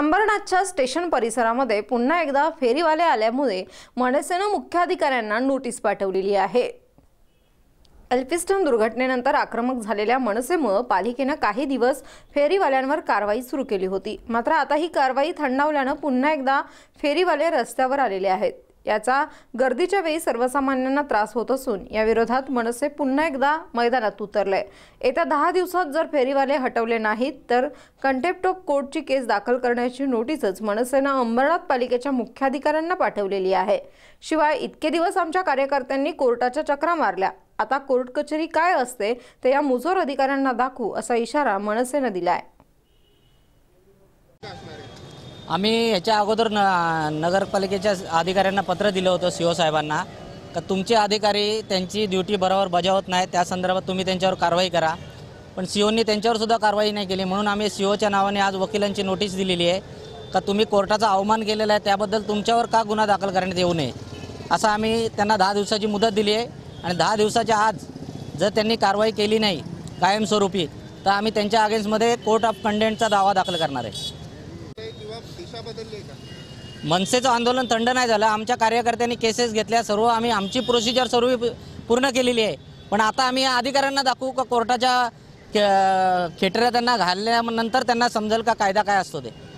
अंबरनाथच्या station परिसरामध्ये पुन्हा एकदा फेरीवाले आल्यामुळे मनसेनं मुख्याधिकाऱ्यांना नोटीस पाठवलेली आहे एल्पिस्टन दुर्घटनेनंतर आक्रमक झालेल्या मनसेमुळं पालिकेनं काही दिवस फेरीवाल्यांवर कारवाई सुरू केली होती मात्र आता ही कारवाई थंडावल्यानं पुन्हा एकदा फेरीवाले रस्त्यावर आलेले आहेत याचा गर्दीच्या वेळी सर्वसामान्यांना त्रास होत असून या विरोधात मनसे पुन्हा एकदा मैदानात उतरले येत्या दहा दिवसात जर फेरीवाले हटवले नाहीत तर कंटेप्ट ऑफ कोर्टची केस दाखल करण्याची नोटीसच मनसेनं अंबरनाथ पालिकेच्या मुख्याधिकाऱ्यांना पाठवलेली आहे शिवाय इतके दिवस आमच्या कार्यकर्त्यांनी कोर्टाच्या चक्रा मारल्या आता कोर्ट कचेरी काय असते ते या मुजोर अधिकाऱ्यांना दाखवू असा इशारा मनसेनं दिला आहे आम्ही याच्या अगोदर न नगरपालिकेच्या अधिकाऱ्यांना पत्र दिलं होतं सी ओ साहेबांना का तुमचे अधिकारी त्यांची ड्युटी बरोबर बजावत नाही त्या संदर्भात तुम्ही त्यांच्यावर कारवाई करा पण सी ओनी त्यांच्यावरसुद्धा कारवाई नाही केली म्हणून आम्ही सी ओच्या नावाने आज वकिलांची नोटीस दिलेली आहे का तुम्ही कोर्टाचा अवमान केलेला आहे त्याबद्दल तुमच्यावर का गुन्हा दाखल करण्यात येऊ नये असं आम्ही त्यांना दहा दिवसाची मुदत दिली आहे आणि दहा दिवसाच्या आज जर त्यांनी कारवाई केली नाही कायमस्वरूपी तर आम्ही त्यांच्या अगेन्स्टमध्ये कोर्ट ऑफ कंडेंटचा दावा दाखल करणार आहे मनसेचं आंदोलन थंड नाही झालं आमच्या कार्यकर्त्यांनी केसेस घेतल्या सर्व आम्ही आमची प्रोसिजर सर्व पूर्ण केलेली आहे पण आता आम्ही अधिकाऱ्यांना दाखवू का कोर्टाच्या खेटऱ्या त्यांना घालल्यानंतर त्यांना समजेल का कायदा काय असतो ते